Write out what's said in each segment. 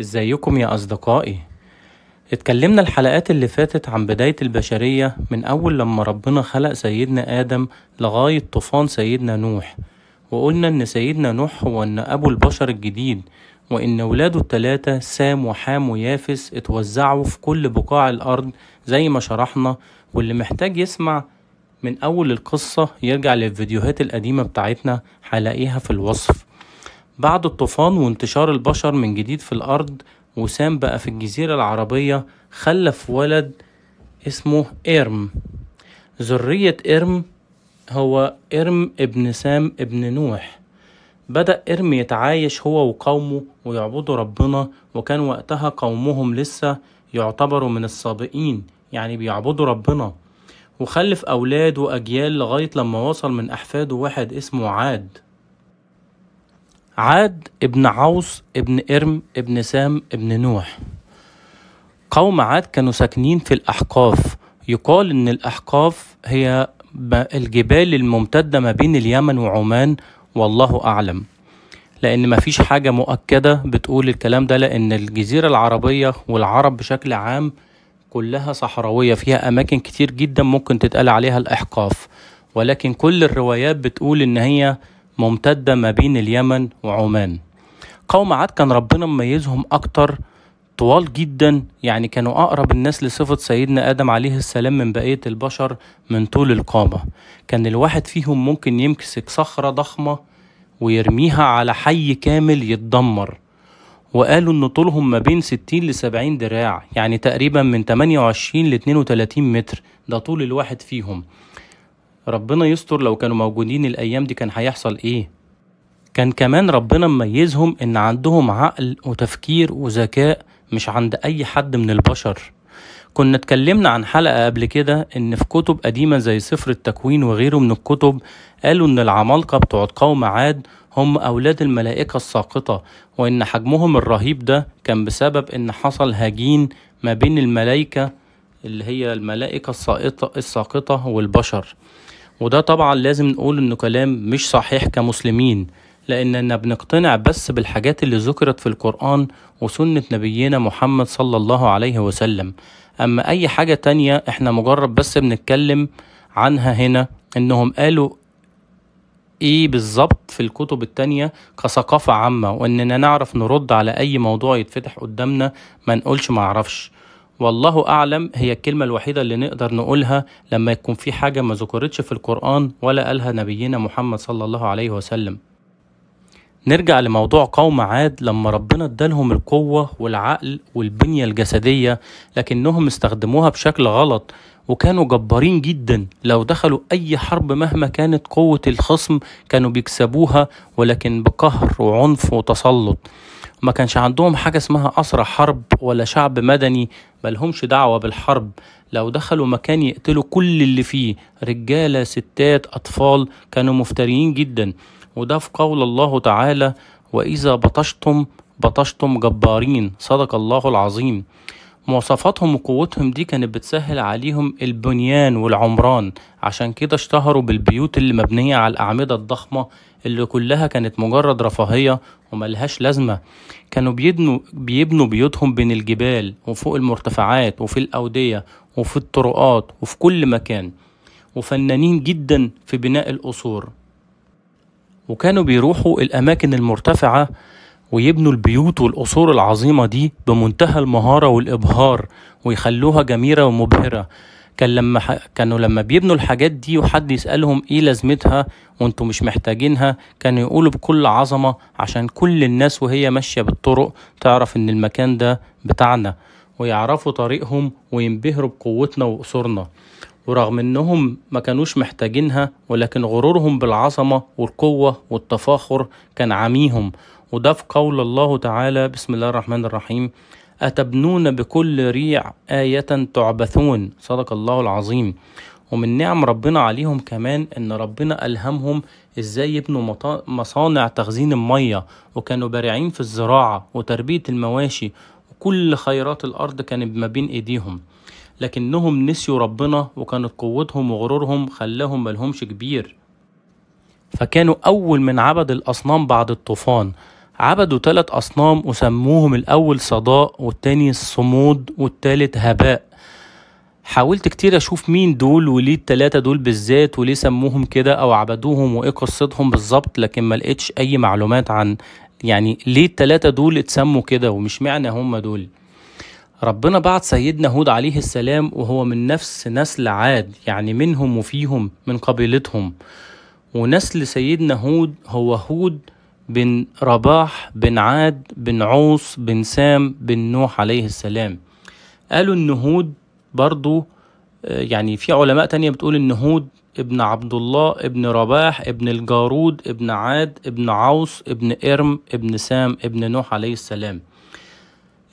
ازيكم يا اصدقائي اتكلمنا الحلقات اللي فاتت عن بداية البشرية من اول لما ربنا خلق سيدنا ادم لغاية طوفان سيدنا نوح وقلنا ان سيدنا نوح هو ان ابو البشر الجديد وان ولاده التلاتة سام وحام ويافس اتوزعوا في كل بقاع الارض زي ما شرحنا واللي محتاج يسمع من اول القصة يرجع للفيديوهات القديمة بتاعتنا هلاقيها في الوصف بعد الطوفان وانتشار البشر من جديد في الأرض وسام بقى في الجزيرة العربية خلف ولد اسمه إرم ذرية إرم هو إرم ابن سام ابن نوح بدأ إرم يتعايش هو وقومه ويعبدوا ربنا وكان وقتها قومهم لسه يعتبروا من السابقين يعني بيعبدوا ربنا وخلف أولاد وأجيال لغاية لما وصل من أحفاده واحد اسمه عاد عاد ابن عوص ابن إرم ابن سام ابن نوح قوم عاد كانوا ساكنين في الأحقاف يقال إن الأحقاف هي الجبال الممتدة ما بين اليمن وعمان والله أعلم لأن مفيش حاجة مؤكدة بتقول الكلام ده لأن الجزيرة العربية والعرب بشكل عام كلها صحراوية فيها أماكن كتير جدا ممكن تتقال عليها الإحقاف ولكن كل الروايات بتقول إن هي ممتدة ما بين اليمن وعمان قوم عاد كان ربنا مميزهم أكتر طوال جدا يعني كانوا أقرب الناس لصفة سيدنا آدم عليه السلام من بقية البشر من طول القامة كان الواحد فيهم ممكن يمسك صخرة ضخمة ويرميها على حي كامل يتدمر وقالوا ان طولهم ما بين 60 ل 70 دراع يعني تقريبا من 28 ل 32 متر ده طول الواحد فيهم ربنا يستر لو كانوا موجودين الايام دي كان هيحصل ايه كان كمان ربنا مميزهم ان عندهم عقل وتفكير وذكاء مش عند اي حد من البشر كنا اتكلمنا عن حلقة قبل كده إن في كتب قديمة زي سفر التكوين وغيره من الكتب قالوا إن العمالقة بتوع قوم عاد هم أولاد الملائكة الساقطة وإن حجمهم الرهيب ده كان بسبب إن حصل هجين ما بين الملائكة اللي هي الملائكة الساقطة الساقطة والبشر وده طبعا لازم نقول انه كلام مش صحيح كمسلمين لاننا بنقتنع بس بالحاجات اللي ذكرت في القرآن وسنة نبينا محمد صلى الله عليه وسلم اما اي حاجة تانية احنا مجرد بس بنتكلم عنها هنا انهم قالوا ايه بالظبط في الكتب التانية كثقافة عامة واننا نعرف نرد على اي موضوع يتفتح قدامنا ما نقولش معرفش والله أعلم هي الكلمة الوحيدة اللي نقدر نقولها لما يكون في حاجة ما ذكرتش في القرآن ولا قالها نبينا محمد صلى الله عليه وسلم نرجع لموضوع قوم عاد لما ربنا ادالهم القوة والعقل والبنية الجسدية لكنهم استخدموها بشكل غلط وكانوا جبارين جدا لو دخلوا أي حرب مهما كانت قوة الخصم كانوا بيكسبوها ولكن بقهر وعنف وتسلط ما كانش عندهم حاجة اسمها أسرى حرب ولا شعب مدني ملهمش دعوة بالحرب لو دخلوا مكان يقتلوا كل اللي فيه رجالة ستات أطفال كانوا مفتريين جدا وده في قول الله تعالى وإذا بطشتم بطشتم جبارين صدق الله العظيم مواصفاتهم وقوتهم دي كانت بتسهل عليهم البنيان والعمران عشان كده اشتهروا بالبيوت اللي مبنية على الأعمدة الضخمة اللي كلها كانت مجرد رفاهية وملهاش لازمة كانوا بيبنوا, بيبنوا بيوتهم بين الجبال وفوق المرتفعات وفي الأودية وفي الطرقات وفي كل مكان وفنانين جدا في بناء القصور وكانوا بيروحوا الأماكن المرتفعة ويبنوا البيوت والقصور العظيمة دي بمنتهى المهارة والإبهار ويخلوها جميلة ومبهرة كان لما ح... كانوا لما بيبنوا الحاجات دي وحد يسألهم ايه لازمتها وانتوا مش محتاجينها كانوا يقولوا بكل عظمة عشان كل الناس وهي ماشية بالطرق تعرف ان المكان ده بتاعنا ويعرفوا طريقهم وينبهروا بقوتنا وقصورنا ورغم انهم ما كانوش محتاجينها ولكن غرورهم بالعظمة والقوة والتفاخر كان عميهم وده في قول الله تعالى بسم الله الرحمن الرحيم أتبنون بكل ريع آية تعبثون صدق الله العظيم ومن نعم ربنا عليهم كمان ان ربنا الهمهم ازاي يبنوا مصانع تخزين الميه وكانوا بارعين في الزراعه وتربيه المواشي وكل خيرات الارض كانت ما بين ايديهم لكنهم نسيوا ربنا وكانت قوتهم وغرورهم خلاهم ملهمش كبير فكانوا اول من عبد الاصنام بعد الطوفان عبدوا ثلاث أصنام وسموهم الأول صداء والتاني الصمود والتالت هباء حاولت كتير أشوف مين دول وليه التلاتة دول بالذات وليه سموهم كده أو عبدوهم وإيه قصتهم بالظبط لكن ما لقيتش أي معلومات عن يعني ليه التلاتة دول اتسموا كده ومش معنى هم دول ربنا بعت سيدنا هود عليه السلام وهو من نفس نسل عاد يعني منهم وفيهم من قبيلتهم ونسل سيدنا هود هو هود بن رباح بن عاد بن عوص بن سام بن نوح عليه السلام قالوا النهود برضو آه، يعني في علماء تانية بتقول النهود ابن عبد الله ابن رباح ابن الجارود ابن عاد ابن عوص ابن إرم ابن سام ابن نوح عليه السلام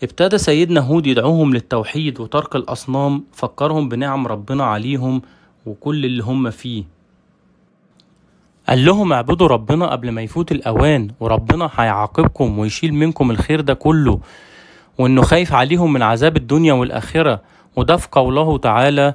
ابتدى سيدنا هود يدعوهم للتوحيد وترك الأصنام فكرهم بنعم ربنا عليهم وكل اللي هم فيه قال لهم اعبدوا ربنا قبل ما يفوت الأوان وربنا هيعاقبكم ويشيل منكم الخير ده كله وإنه خايف عليهم من عذاب الدنيا والآخرة وده في قوله تعالى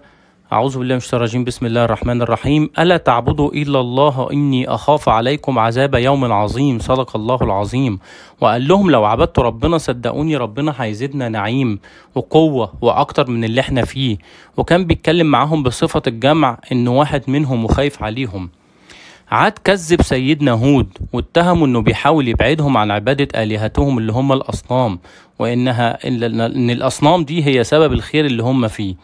أعوذ بالله من الشيطان الرجيم بسم الله الرحمن الرحيم ألا تعبدوا إلا الله إني أخاف عليكم عذاب يوم عظيم صدق الله العظيم وقال لهم لو عبدت ربنا صدقوني ربنا هيزيدنا نعيم وقوة وأكتر من اللي احنا فيه وكان بيتكلم معاهم بصفة الجمع إن واحد منهم وخايف عليهم عاد كذب سيدنا هود واتهموا انه بيحاول يبعدهم عن عبادة آلهتهم اللي هم الأصنام وإنها إن الأصنام دي هي سبب الخير اللي هم فيه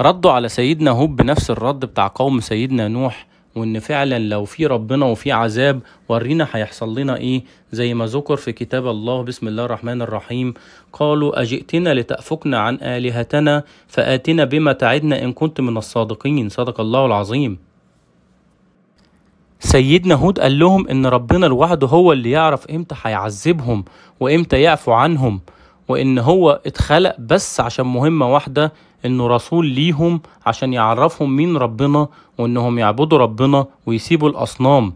ردوا على سيدنا هود بنفس الرد بتاع قوم سيدنا نوح وإن فعلا لو في ربنا وفي عذاب ورينا هيحصل لنا إيه زي ما ذكر في كتاب الله بسم الله الرحمن الرحيم قالوا أجئتنا لتأفكنا عن آلهتنا فآتنا بما تعدنا إن كنت من الصادقين صدق الله العظيم سيدنا هود قال لهم ان ربنا لوحده هو اللي يعرف امتى هيعذبهم وامتى يعفو عنهم وان هو اتخلق بس عشان مهمة واحدة انه رسول ليهم عشان يعرفهم مين ربنا وانهم يعبدوا ربنا ويسيبوا الاصنام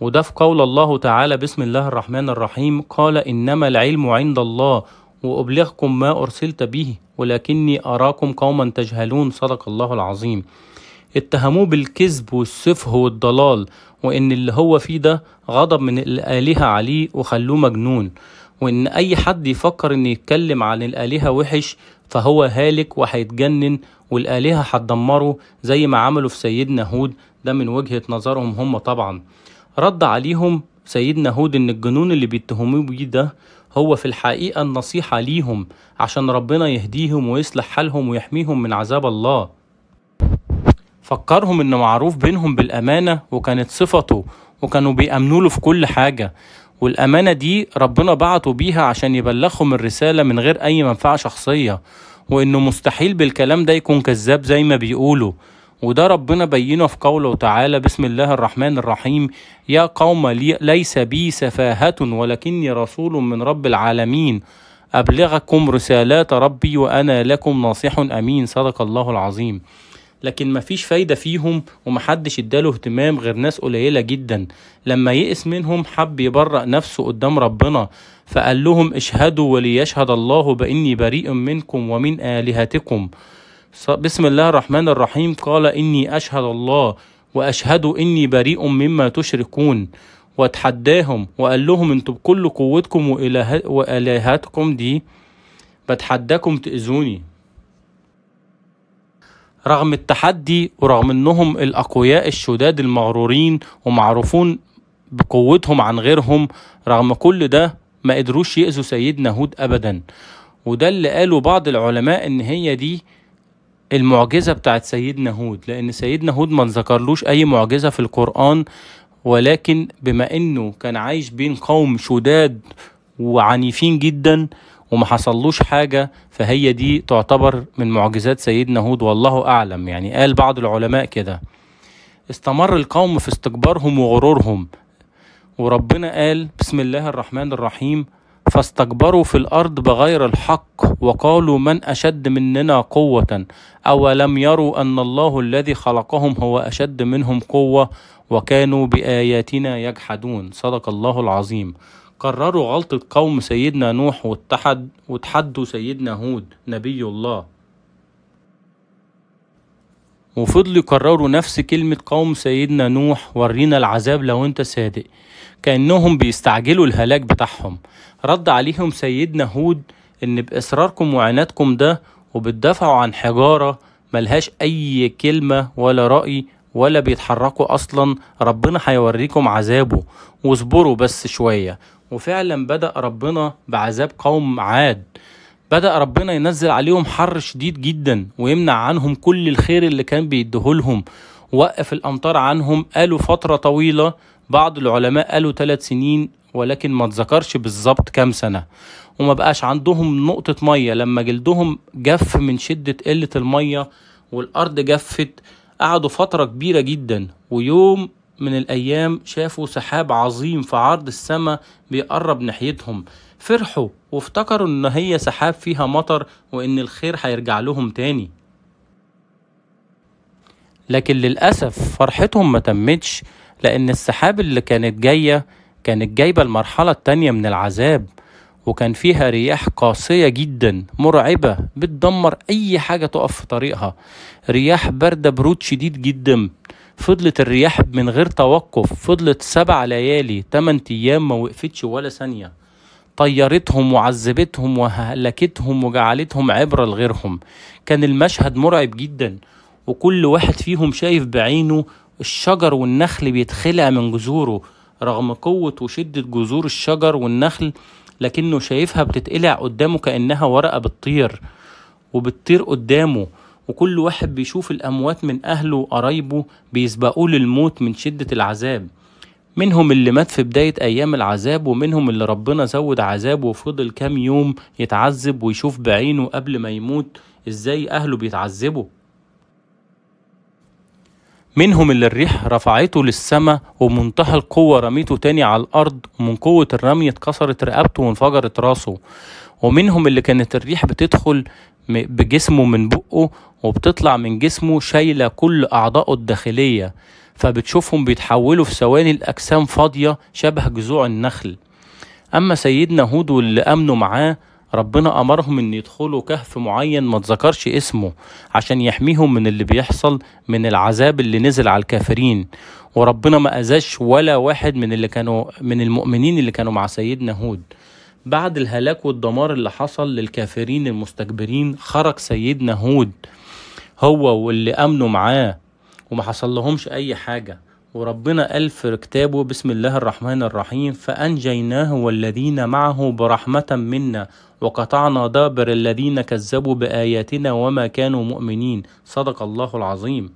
وده في قول الله تعالى بسم الله الرحمن الرحيم قال انما العلم عند الله وابلغكم ما ارسلت به ولكني اراكم قوما تجهلون صدق الله العظيم اتهموه بالكذب والسفه والضلال وإن اللي هو فيه ده غضب من الآلهة عليه وخلوه مجنون وإن أي حد يفكر إن يتكلم عن الآلهة وحش فهو هالك وهيتجنن والآلهة هتدمره زي ما عملوا في سيدنا هود ده من وجهة نظرهم هم طبعا رد عليهم سيدنا هود إن الجنون اللي بيتهموه بيه ده هو في الحقيقة النصيحة ليهم عشان ربنا يهديهم ويصلح حالهم ويحميهم من عذاب الله فكرهم إن معروف بينهم بالأمانة وكانت صفته وكانوا بيأمنوا له في كل حاجة والأمانة دي ربنا بعته بيها عشان يبلغهم الرسالة من غير أي منفعة شخصية وإنه مستحيل بالكلام ده يكون كذاب زي ما بيقولوا وده ربنا بينه في قوله تعالى بسم الله الرحمن الرحيم يا قوم لي ليس بي سفاهة ولكني رسول من رب العالمين أبلغكم رسالات ربي وأنا لكم ناصح أمين صدق الله العظيم لكن مفيش فايدة فيهم ومحدش اداله اهتمام غير ناس قليلة جدا لما يئس منهم حب يبرأ نفسه قدام ربنا فقال لهم اشهدوا وليشهد الله بإني بريء منكم ومن آلهتكم بسم الله الرحمن الرحيم قال إني أشهد الله وأشهد إني بريء مما تشركون واتحداهم وقال لهم انتوا بكل قوتكم وإلهاتكم دي بتحداكم تأذوني رغم التحدي ورغم انهم الاقوياء الشداد المغرورين ومعروفون بقوتهم عن غيرهم رغم كل ده ما قدروش يأذوا سيدنا هود ابدا وده اللي قاله بعض العلماء ان هي دي المعجزة بتاعت سيدنا هود لأن سيدنا هود ما ذكرلوش أي معجزة في القرآن ولكن بما إنه كان عايش بين قوم شداد وعنيفين جدا وما حصلوش حاجة فهي دي تعتبر من معجزات سيدنا هود والله أعلم يعني قال بعض العلماء كده استمر القوم في استكبارهم وغرورهم وربنا قال بسم الله الرحمن الرحيم فاستكبروا في الأرض بغير الحق وقالوا من أشد مننا قوة أولم يروا أن الله الذي خلقهم هو أشد منهم قوة وكانوا بآياتنا يجحدون صدق الله العظيم قرروا غلطة قوم سيدنا نوح واتحد وتحدوا سيدنا هود نبي الله وفضلوا يكرروا نفس كلمة قوم سيدنا نوح ورينا العذاب لو انت صادق كأنهم بيستعجلوا الهلاك بتاعهم رد عليهم سيدنا هود ان بإصراركم وعنادكم ده وبتدافعوا عن حجارة ملهاش أي كلمة ولا رأي ولا بيتحركوا أصلا ربنا هيوريكم عذابه واصبروا بس شوية وفعلا بدأ ربنا بعذاب قوم عاد بدأ ربنا ينزل عليهم حر شديد جدا ويمنع عنهم كل الخير اللي كان بيديهولهم وقف الأمطار عنهم قالوا فترة طويلة بعض العلماء قالوا ثلاث سنين ولكن ما تذكرش بالظبط كام سنة وما بقاش عندهم نقطة مية لما جلدهم جف من شدة قلة المية والأرض جفت قعدوا فترة كبيرة جدا ويوم من الأيام شافوا سحاب عظيم في عرض السماء بيقرب ناحيتهم فرحوا وافتكروا إن هي سحاب فيها مطر وإن الخير هيرجع لهم تاني لكن للأسف فرحتهم ما تمتش لأن السحاب اللي كانت جاية كانت جايبة المرحلة التانية من العذاب وكان فيها رياح قاسية جدا مرعبة بتدمر أي حاجة تقف في طريقها رياح باردة برود شديد جدا فضلت الرياح من غير توقف فضلت سبع ليالي تمن أيام ما وقفتش ولا ثانية طيرتهم وعذبتهم وهلكتهم وجعلتهم عبرة لغيرهم كان المشهد مرعب جدا وكل واحد فيهم شايف بعينه الشجر والنخل بيتخلع من جذوره رغم قوة وشدة جذور الشجر والنخل لكنه شايفها بتتقلع قدامه كأنها ورقة بتطير وبتطير قدامه وكل واحد بيشوف الأموات من أهله وقرايبه بيسبقوه للموت من شدة العذاب منهم اللي مات في بداية أيام العذاب ومنهم اللي ربنا زود عذابه وفضل كام يوم يتعذب ويشوف بعينه قبل ما يموت إزاي أهله بيتعذبوا منهم اللي الريح رفعته للسماء ومنتهى القوة رميته تاني على الأرض ومن قوة الرمي اتكسرت رقبته وانفجرت راسه ومنهم اللي كانت الريح بتدخل بجسمه من بقه وبتطلع من جسمه شايلة كل أعضائه الداخلية فبتشوفهم بيتحولوا في ثواني لأجسام فاضية شبه جذوع النخل أما سيدنا هود واللي أمنوا معاه ربنا أمرهم إن يدخلوا كهف معين ما تذكرش اسمه عشان يحميهم من اللي بيحصل من العذاب اللي نزل على الكافرين وربنا ما أذاش ولا واحد من اللي كانوا من المؤمنين اللي كانوا مع سيدنا هود بعد الهلاك والدمار اللي حصل للكافرين المستكبرين خرج سيدنا هود هو واللي امنوا معاه وما حصل لهمش اي حاجه وربنا قال في كتابه بسم الله الرحمن الرحيم فأنجيناه والذين معه برحمة منا وقطعنا دابر الذين كذبوا بآياتنا وما كانوا مؤمنين صدق الله العظيم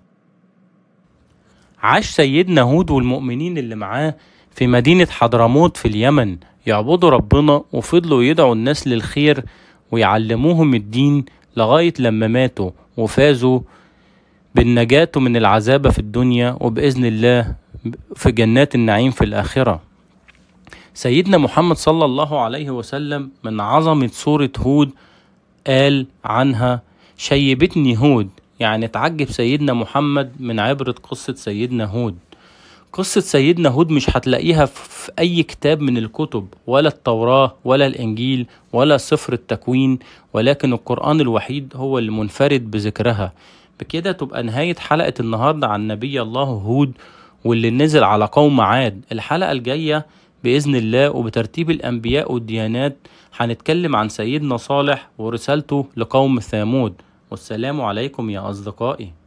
عاش سيدنا هود والمؤمنين اللي معاه في مدينة حضرموت في اليمن يعبدوا ربنا وفضلوا يدعوا الناس للخير ويعلموهم الدين لغاية لما ماتوا وفازوا بالنجاة من العذاب في الدنيا وبإذن الله في جنات النعيم في الآخرة سيدنا محمد صلى الله عليه وسلم من عظمة سورة هود قال عنها شيبتني هود يعني اتعجب سيدنا محمد من عبرة قصة سيدنا هود قصة سيدنا هود مش هتلاقيها في أي كتاب من الكتب ولا التوراة ولا الإنجيل ولا سفر التكوين ولكن القرآن الوحيد هو المنفرد بذكرها بكده تبقى نهاية حلقة النهاردة عن نبي الله هود واللي نزل على قوم عاد الحلقة الجاية بإذن الله وبترتيب الأنبياء والديانات هنتكلم عن سيدنا صالح ورسالته لقوم ثامود والسلام عليكم يا أصدقائي